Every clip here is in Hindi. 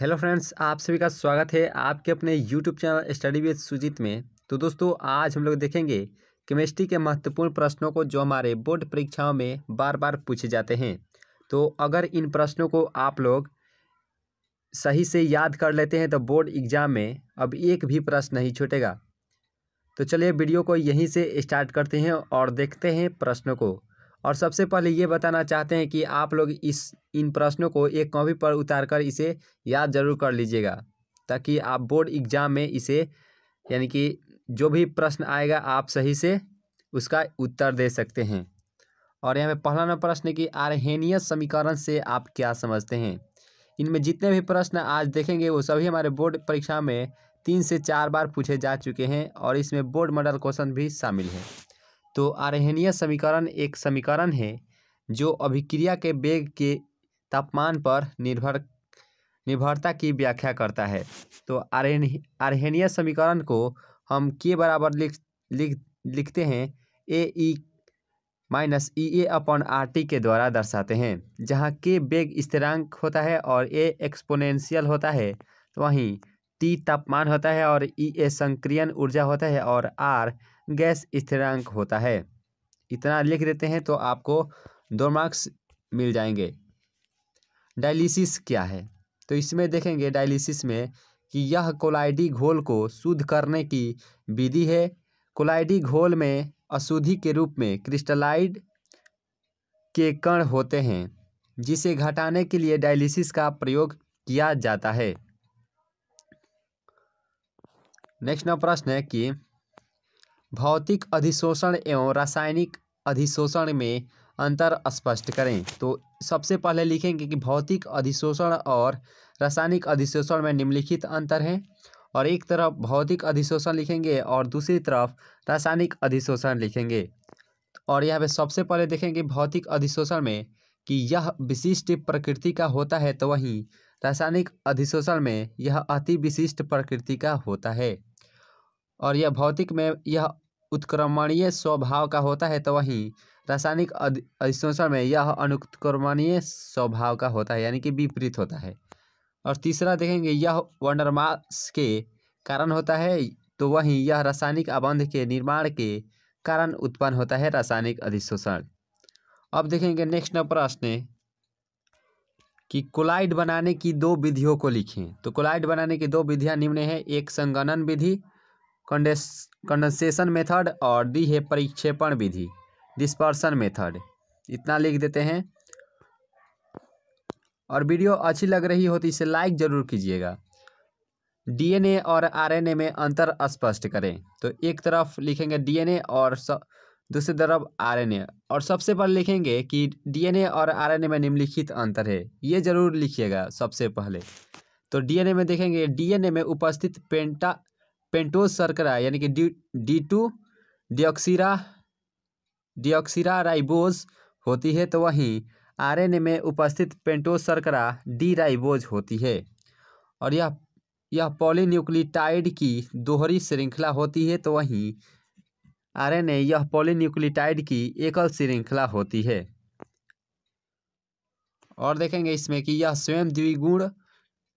हेलो फ्रेंड्स आप सभी का स्वागत है आपके अपने YouTube channel study with Sujeet में तो दोस्तों आज हम लोग देखेंगे केमिस्ट्री के महत्वपूर्ण प्रश्नों को जो हमारे बोर्ड परीक्षाओं में बार बार पूछे जाते हैं तो अगर इन प्रश्नों को आप लोग सही से याद कर लेते हैं तो बोर्ड एग्जाम में अब एक भी प्रश्न नहीं छूटेगा तो चलिए वीडियो को यहीं से स्टार्ट करते हैं और देखते हैं प्रश्नों को और सबसे पहले ये बताना चाहते हैं कि आप लोग इस इन प्रश्नों को एक कॉपी पर उतारकर इसे याद जरूर कर लीजिएगा ताकि आप बोर्ड एग्जाम में इसे यानी कि जो भी प्रश्न आएगा आप सही से उसका उत्तर दे सकते हैं और यहाँ पे पहला नंबर प्रश्न कि आरहेनियस समीकरण से आप क्या समझते हैं इनमें जितने भी प्रश्न आज देखेंगे वो सभी हमारे बोर्ड परीक्षा में तीन से चार बार पूछे जा चुके हैं और इसमें बोर्ड मॉडल क्वेश्चन भी शामिल है तो आरहेनीय समीकरण एक समीकरण है जो अभिक्रिया के वेग के तापमान पर निर्भर निर्भरता की व्याख्या करता है तो आरहेन समीकरण को हम के बराबर लिख लिख लिखते हैं A E minus E A upon R T के द्वारा दर्शाते हैं जहाँ के वेग स्थिरांक होता है और ए एक्सपोनेंशियल होता है तो वहीं टी तापमान होता है और ई ए संक्रियन ऊर्जा होता है और आर गैस स्थिरांक होता है इतना लिख देते हैं तो आपको दो मार्क्स मिल जाएंगे डायलिसिस क्या है तो इसमें देखेंगे डायलिसिस में कि यह कोलाइडी घोल को शुद्ध करने की विधि है कोलाइडी घोल में अशुद्धि के रूप में क्रिस्टलाइड के कण होते हैं जिसे घटाने के लिए डायलिसिस का प्रयोग किया जाता है नेक्स्ट नंबर प्रश्न है कि भौतिक अधिशोषण एवं रासायनिक अधिशोषण में अंतर स्पष्ट करें तो सबसे पहले लिखेंगे कि भौतिक अधिशोषण और रासायनिक अधिशोषण में निम्नलिखित अंतर हैं और एक तरफ भौतिक अधिशोषण लिखेंगे और दूसरी तरफ रासायनिक अधिशोषण लिखेंगे और यहाँ पे सबसे पहले देखेंगे भौतिक अधिशोषण में कि यह विशिष्ट प्रकृति का होता है तो वहीं रासायनिक अधिशोषण में यह अति विशिष्ट प्रकृति का होता है और यह भौतिक में यह उत्क्रमणीय स्वभाव का होता है तो वहीं रासायनिक अधिशोषण में यह अनुत्क्रमणीय स्वभाव का होता है यानी कि विपरीत होता है और तीसरा देखेंगे यह वंडरमास के कारण होता है तो वहीं यह रासायनिक आबंध के निर्माण के कारण उत्पन्न होता है रासायनिक अधिशोषण अब देखेंगे नेक्स्ट प्रश्न कि कोलाइड बनाने की दो विधियों को लिखें तो कोलाइड बनाने की दो विधियां निम्न है एक संगणन विधि कंडेंसेशन मेथड और दी है परिक्षेपण विधि डिस्पर्सन मेथड इतना लिख देते हैं और वीडियो अच्छी लग रही हो तो इसे लाइक ज़रूर कीजिएगा डीएनए और आरएनए में अंतर स्पष्ट करें तो एक तरफ लिखेंगे डीएनए और दूसरी तरफ आरएनए और सबसे पहले लिखेंगे कि डीएनए और आरएनए में निम्नलिखित अंतर है ये जरूर लिखिएगा सबसे पहले तो डीएनए में देखेंगे डीएनए में उपस्थित पेंटा पेंटोज शर्करा यानी कि डी डी टू डिऑक्सीरा डिऑक्सीरा राइबोज होती है तो वहीं आरएनए में उपस्थित पेंटोज शर्करा डी राइबोज होती है और यह यह पॉलीन्यूक्लियोटाइड की दोहरी श्रृंखला होती है तो वहीं आरएनए यह पॉलीन्यूक्लियोटाइड की एकल श्रृंखला होती है और देखेंगे इसमें कि यह स्वयं द्विगुण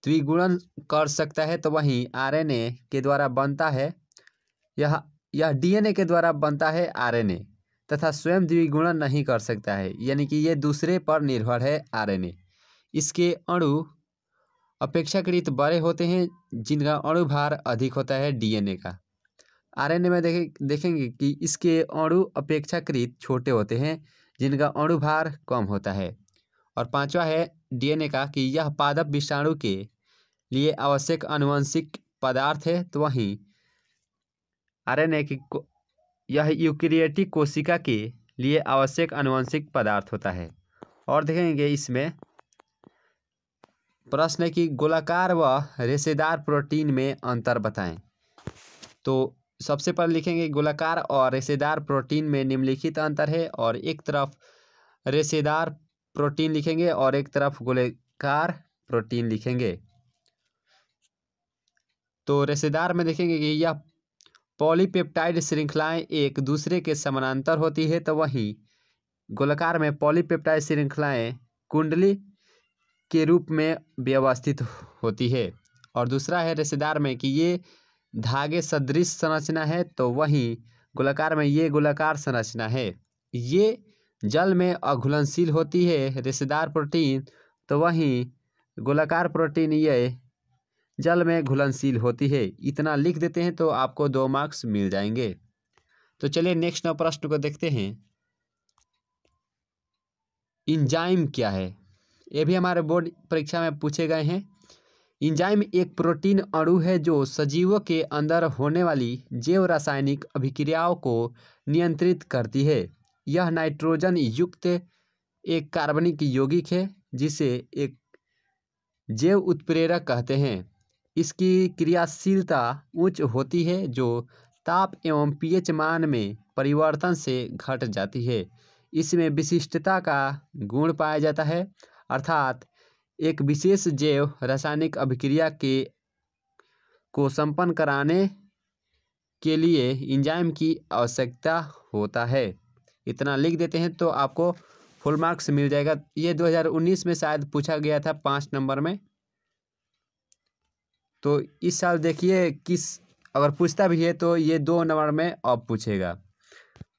द्विगुणन कर सकता है तो वहीं आरएनए के द्वारा बनता है यह यह डीएनए के द्वारा बनता है आरएनए तथा स्वयं द्विगुणन नहीं कर सकता है यानी कि ये दूसरे पर निर्भर है आरएनए इसके अणु अपेक्षाकृत बड़े होते हैं जिनका अणुभार अधिक होता है डीएनए का आरएनए में देखे देखेंगे कि इसके अणु अपेक्षाकृत छोटे होते हैं जिनका अणुभार कम होता है और पांचवा है डीएनए का कि यह पादप विषाणु के लिए आवश्यक आनुवंशिक पदार्थ है तो वहीं आरएनए की यह यूक्रिएटिक कोशिका के लिए आवश्यक आनुवंशिक पदार्थ होता है और देखेंगे इसमें प्रश्न है कि गोलाकार व रेशेदार प्रोटीन में अंतर बताएं तो सबसे पहले लिखेंगे गोलाकार और रेशेदार प्रोटीन में निम्नलिखित अंतर है और एक तरफ रेशेदार प्रोटीन लिखेंगे और एक तरफ गोलेकार प्रोटीन लिखेंगे तो रेसेदार में देखेंगे कि यह पॉलीपेप्टाइड श्रृंखलाएं एक दूसरे के समानांतर होती है तो वहीं गोलाकार में पॉलीपेप्टाइड श्रृंखलाएं कुंडली के रूप में व्यवस्थित होती है और दूसरा है रेसेदार में कि ये धागे सदृश संरचना है तो वहीं गोलाकार में ये गोलाकार संरचना है ये जल में अघुलनशील होती है रेशेदार प्रोटीन तो वहीं गोलाकार प्रोटीन ये जल में घुलनशील होती है इतना लिख देते हैं तो आपको दो मार्क्स मिल जाएंगे तो चलिए नेक्स्ट नौ प्रश्न को देखते हैं इंजाइम क्या है ये भी हमारे बोर्ड परीक्षा में पूछे गए हैं इंजाइम एक प्रोटीन अणु है जो सजीवों के अंदर होने वाली जैव रासायनिक अभिक्रियाओं को नियंत्रित करती है यह नाइट्रोजन युक्त एक कार्बनिक यौगिक है जिसे एक जैव उत्प्रेरक कहते हैं इसकी क्रियाशीलता उच्च होती है जो ताप एवं पीएच मान में परिवर्तन से घट जाती है इसमें विशिष्टता का गुण पाया जाता है अर्थात एक विशेष जैव रासायनिक अभिक्रिया के को संपन्न कराने के लिए इंजाइम की आवश्यकता होता है इतना लिख देते हैं तो आपको फुल मार्क्स मिल जाएगा ये 2019 में शायद पूछा गया था पाँच नंबर में तो इस साल देखिए किस अगर पूछता भी है तो ये दो नंबर में अब पूछेगा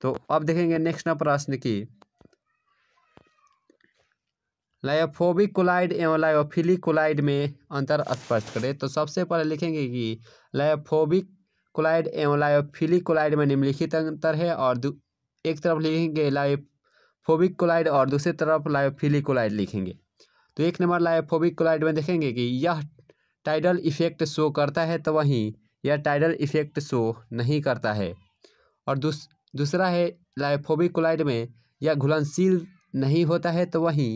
तो अब देखेंगे नेक्स्ट नंबर प्रश्न की लायोफोबिक कोलाइड एवं लायोफिलिक कोलाइड में अंतर स्पष्ट करें तो सबसे पहले लिखेंगे कि लायोफोबिक कोलाइड एवं लायोफिलिक कोलाइड में निम्नलिखित अंतर है और एक तरफ लिखेंगे लाइफोबिक कोलाइड और दूसरी तरफ लाइफिली कोलाइड लिखेंगे तो एक नंबर लाइफोबिक कोलाइड में देखेंगे कि यह टाइडल इफेक्ट शो करता है तो वहीं यह टाइडल इफेक्ट शो नहीं करता है और दूस दूसरा है लाइफोबिक कोलाइड में यह घुलनशील नहीं होता है तो वहीं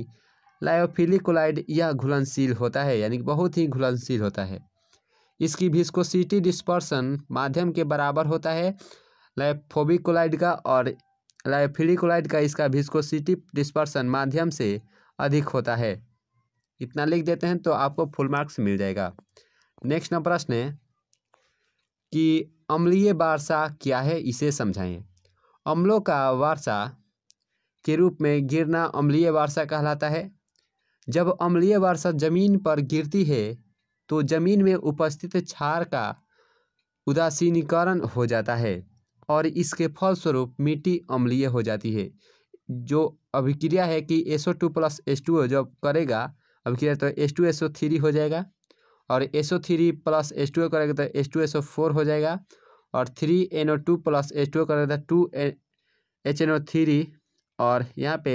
लाइफिली कोलाइड यह घुलनशील होता है यानी कि बहुत ही घुलनशील होता है इसकी विस्कोसिटी डिस्पर्सन माध्यम के बराबर होता है लाइफोबिक कोलाइड का और लाइफिलिकोलाइट का इसका विस्कोसिटी डिस्पर्सन माध्यम से अधिक होता है इतना लिख देते हैं तो आपको फुल मार्क्स मिल जाएगा नेक्स्ट नंबर प्रश्न है कि अम्लीय वारसा क्या है इसे समझाएं अम्लों का वारसा के रूप में गिरना अम्लीय वारसा कहलाता है जब अम्लीय वारसा जमीन पर गिरती है तो जमीन में उपस्थित क्षार का उदासीनीकरण हो जाता है और इसके फलस्वरूप मिट्टी अम्लीय हो जाती है जो अभिक्रिया है कि एसो टू प्लस एस टू जब करेगा अभिक्रिया तो S two S O three हो जाएगा और S O three plus S two करेगा तो S two S O four हो जाएगा और three N O two plus S two करेगा तो two H N O three और यहाँ पे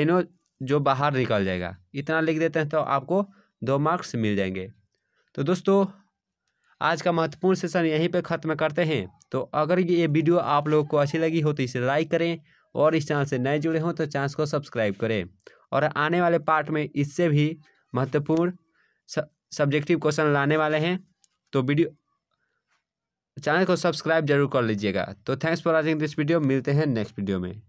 एन ओ जो बाहर निकल जाएगा इतना लिख देते हैं तो आपको दो मार्क्स मिल जाएंगे तो दोस्तों आज का महत्वपूर्ण सेशन यहीं पे ख़त्म करते हैं तो अगर ये वीडियो आप लोगों को अच्छी लगी हो तो इसे लाइक करें और इस चैनल से नए जुड़े हों तो चैनल को सब्सक्राइब करें और आने वाले पार्ट में इससे भी महत्वपूर्ण सब्जेक्टिव क्वेश्चन लाने वाले हैं तो वीडियो चैनल को सब्सक्राइब जरूर कर लीजिएगा तो thanks for watching this video मिलते हैं नेक्स्ट वीडियो में